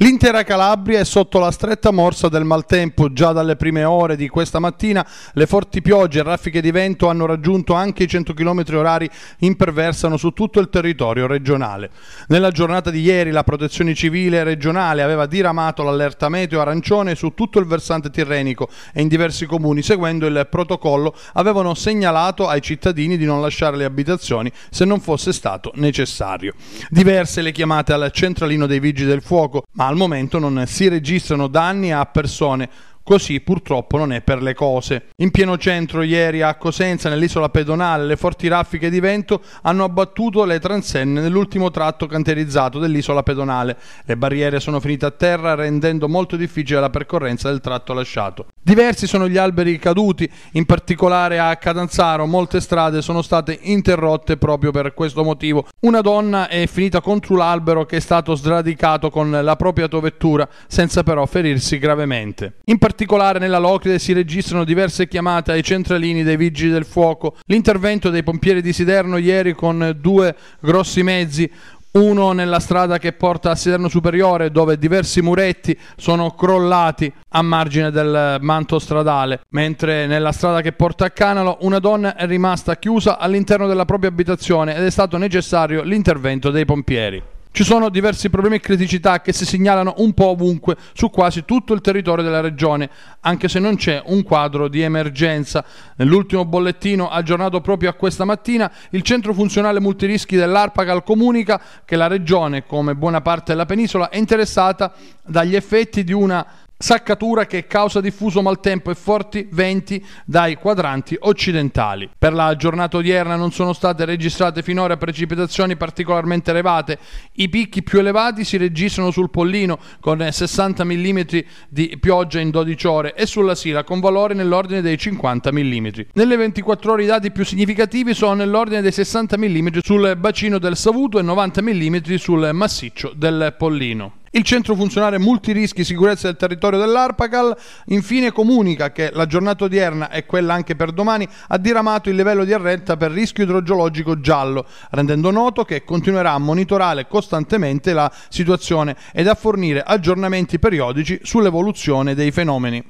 El L'intera Calabria è sotto la stretta morsa del maltempo. Già dalle prime ore di questa mattina le forti piogge e raffiche di vento hanno raggiunto anche i 100 km orari imperversano su tutto il territorio regionale. Nella giornata di ieri la protezione civile regionale aveva diramato l'allerta meteo arancione su tutto il versante tirrenico e in diversi comuni, seguendo il protocollo, avevano segnalato ai cittadini di non lasciare le abitazioni se non fosse stato necessario. Diverse le chiamate al centralino dei vigili del fuoco, ma al momento momento non si registrano danni a persone Così purtroppo non è per le cose. In pieno centro ieri a Cosenza, nell'isola pedonale, le forti raffiche di vento hanno abbattuto le transenne nell'ultimo tratto canterizzato dell'isola pedonale. Le barriere sono finite a terra rendendo molto difficile la percorrenza del tratto lasciato. Diversi sono gli alberi caduti, in particolare a Catanzaro molte strade sono state interrotte proprio per questo motivo. Una donna è finita contro l'albero che è stato sradicato con la propria autovettura senza però ferirsi gravemente. In particolare nella Locride si registrano diverse chiamate ai centralini dei vigili del fuoco, l'intervento dei pompieri di Siderno ieri con due grossi mezzi, uno nella strada che porta a Siderno Superiore dove diversi muretti sono crollati a margine del manto stradale, mentre nella strada che porta a Canalo una donna è rimasta chiusa all'interno della propria abitazione ed è stato necessario l'intervento dei pompieri. Ci sono diversi problemi e criticità che si segnalano un po' ovunque su quasi tutto il territorio della regione, anche se non c'è un quadro di emergenza. Nell'ultimo bollettino aggiornato proprio a questa mattina, il centro funzionale multirischi dell'Arpacal comunica che la regione, come buona parte della penisola, è interessata dagli effetti di una Saccatura che causa diffuso maltempo e forti venti dai quadranti occidentali. Per la giornata odierna non sono state registrate finora precipitazioni particolarmente elevate. I picchi più elevati si registrano sul Pollino con 60 mm di pioggia in 12 ore e sulla Sila con valori nell'ordine dei 50 mm. Nelle 24 ore i dati più significativi sono nell'ordine dei 60 mm sul bacino del Savuto e 90 mm sul massiccio del Pollino. Il centro funzionale multirischi sicurezza del territorio dell'Arpacal infine comunica che la giornata odierna e quella anche per domani ha diramato il livello di allerta per rischio idrogeologico giallo, rendendo noto che continuerà a monitorare costantemente la situazione ed a fornire aggiornamenti periodici sull'evoluzione dei fenomeni.